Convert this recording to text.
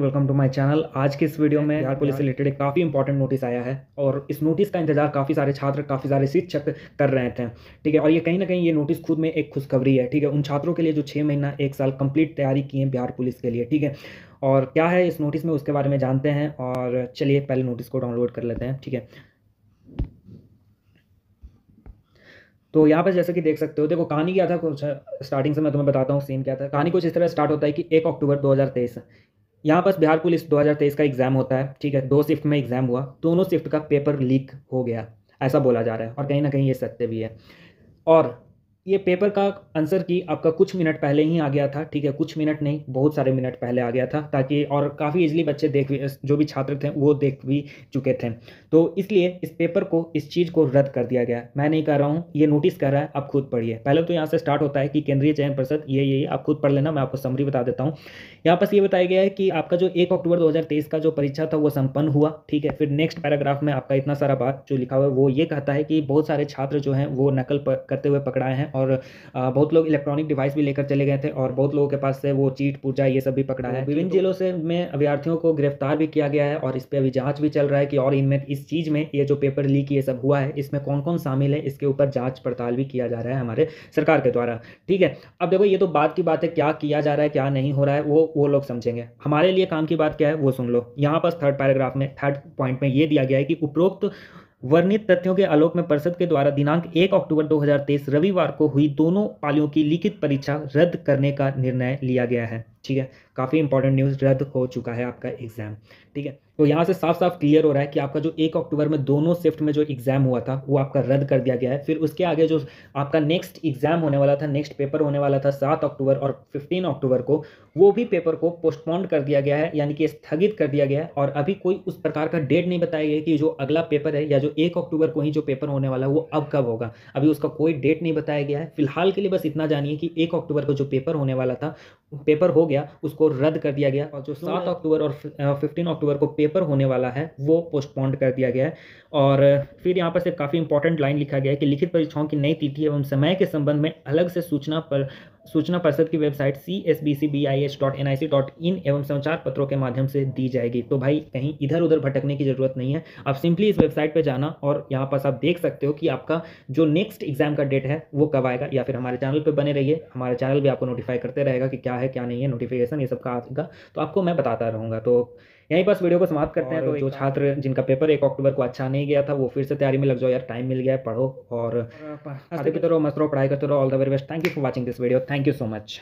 welcome to my channel आज के इस वीडियो में बिहार पुलिस से रिलेटेड एक काफ़ी इंपॉर्टेंट नोटिस आया है और इस नोटिस का इंतजार काफ़ी सारे छात्र काफ़ी सारे शिक्षक कर रहे थे ठीक है और ये कहीं ना कहीं ये नोटिस खुद में एक खुशखबरी है ठीक है उन छात्रों के लिए जो छः महीना एक साल कंप्लीट तैयारी की है बिहार पुलिस के लिए ठीक है और क्या है इस नोटिस में उसके बारे में जानते हैं और चलिए पहले नोटिस को डाउनलोड कर लेते हैं ठीक है तो यहाँ पर जैसे कि देख सकते हो देखो कहानी क्या था कुछ स्टार्टिंग से मैं तुम्हें बताता हूँ सीन क्या था कहानी कुछ इस तरह स्टार्ट होता है कि एक अक्टूबर दो यहाँ पास बिहार पुलिस 2023 का एग्ज़ाम होता है ठीक है दो शिफ्ट में एग्ज़ाम हुआ दोनों शिफ्ट का पेपर लीक हो गया ऐसा बोला जा रहा है और कहीं ना कहीं ये सत्य भी है और ये पेपर का आंसर की आपका कुछ मिनट पहले ही आ गया था ठीक है कुछ मिनट नहीं बहुत सारे मिनट पहले आ गया था ताकि और काफ़ी इजली बच्चे देख जो भी छात्र थे वो देख भी चुके थे तो इसलिए इस पेपर को इस चीज़ को रद्द कर दिया गया मैं नहीं कह रहा हूँ ये नोटिस कर रहा है आप खुद पढ़िए पहले तो यहाँ से स्टार्ट होता है कि केंद्रीय चयन परिषद ये ये आप खुद पढ़ लेना मैं आपको समरी बता देता हूँ यहाँ पर ये बताया गया है कि आपका जो एक अक्टूबर दो का जो परीक्षा था वो सम्पन्न हुआ ठीक है फिर नेक्स्ट पैराग्राफ में आपका इतना सारा बात जो लिखा हुआ है वो ये कहता है कि बहुत सारे छात्र जो हैं वो नकल करते हुए पकड़ाए हैं और बहुत लोग इलेक्ट्रॉनिक डिवाइस भी लेकर चले गए थे और बहुत लोगों के पास से वो चीट पूजा ये सब भी पकड़ा है विभिन्न तो जिलों से में अभ्यार्थियों को गिरफ्तार भी किया गया है और इस पर अभी जाँच भी चल रहा है कि और इनमें इस चीज़ में ये जो पेपर लीक ये सब हुआ है इसमें कौन कौन शामिल है इसके ऊपर जाँच पड़ताल भी किया जा रहा है हमारे सरकार के द्वारा ठीक है अब देखो ये तो बात की बात है क्या किया जा रहा है क्या नहीं हो रहा है वो वो लोग समझेंगे हमारे लिए काम की बात क्या है वो सुन लो यहाँ पर थर्ड पैराग्राफ में थर्ड पॉइंट में ये दिया गया है कि उपरोक्त वर्णित तथ्यों के आलोक में परिषद के द्वारा दिनांक 1 अक्टूबर 2023 रविवार को हुई दोनों पालियों की लिखित परीक्षा रद्द करने का निर्णय लिया गया है ठीक है काफ़ी इंपॉर्टेंट न्यूज़ रद्द हो चुका है आपका एग्ज़ाम ठीक है तो यहाँ से साफ साफ क्लियर हो रहा है कि आपका जो एक अक्टूबर में दोनों शिफ्ट में जो एग्ज़ाम हुआ था वो आपका रद्द कर दिया गया है फिर उसके आगे जो आपका नेक्स्ट एग्ज़ाम होने वाला था नेक्स्ट पेपर होने वाला था सात अक्टूबर और फिफ्टीन अक्टूबर को वो भी पेपर को पोस्टपोन्ड कर दिया गया है यानी कि स्थगित कर दिया गया है और अभी कोई उस प्रकार का डेट नहीं बताया गया कि जो अगला पेपर है या जो एक अक्टूबर को ही जो पेपर होने वाला है वो अब कब होगा अभी उसका कोई डेट नहीं बताया गया है फिलहाल के लिए बस इतना जानिए कि एक अक्टूबर को जो पेपर होने वाला था पेपर हो गया उसको रद्द कर दिया गया और जो तो सात अक्टूबर और फिफ्टीन अक्टूबर को पेपर होने वाला है वो पोस्टपोन्ड कर दिया गया है और फिर यहाँ पर से काफ़ी इंपॉर्टेंट लाइन लिखा गया है कि लिखित परीक्षाओं की नई तिथि एवं समय के संबंध में अलग से सूचना पर सूचना परिषद की website C S B C B I H dot N I C dot in एवं समाचार पत्रों के माध्यम से दी जाएगी तो भाई कहीं इधर उधर भटकने की ज़रूरत नहीं है आप सिंपली इस वेबसाइट पर जाना और यहाँ पास आप देख सकते हो कि आपका जो नेक्स्ट एग्जाम का डेट है वो कब आएगा या फिर हमारे चैनल पर बने रहिए हमारे चैनल भी आपको नोटिफाई करते रहेगा कि क्या है क्या नहीं है नोटिफिकेशन ये सब का आएगा तो आपको मैं बताता रहूँगा तो यहीं बस वीडियो को समाप्त करते हैं तो जो छात्र जिनका पेपर एक अक्टूबर को अच्छा नहीं गया था वो फिर से तैयारी में लग जाओ यार टाइम मिल गया है पढ़ो और हंसते मस्त रहो पढ़ाई करते रहो all the very best thank you for watching this video thank you so much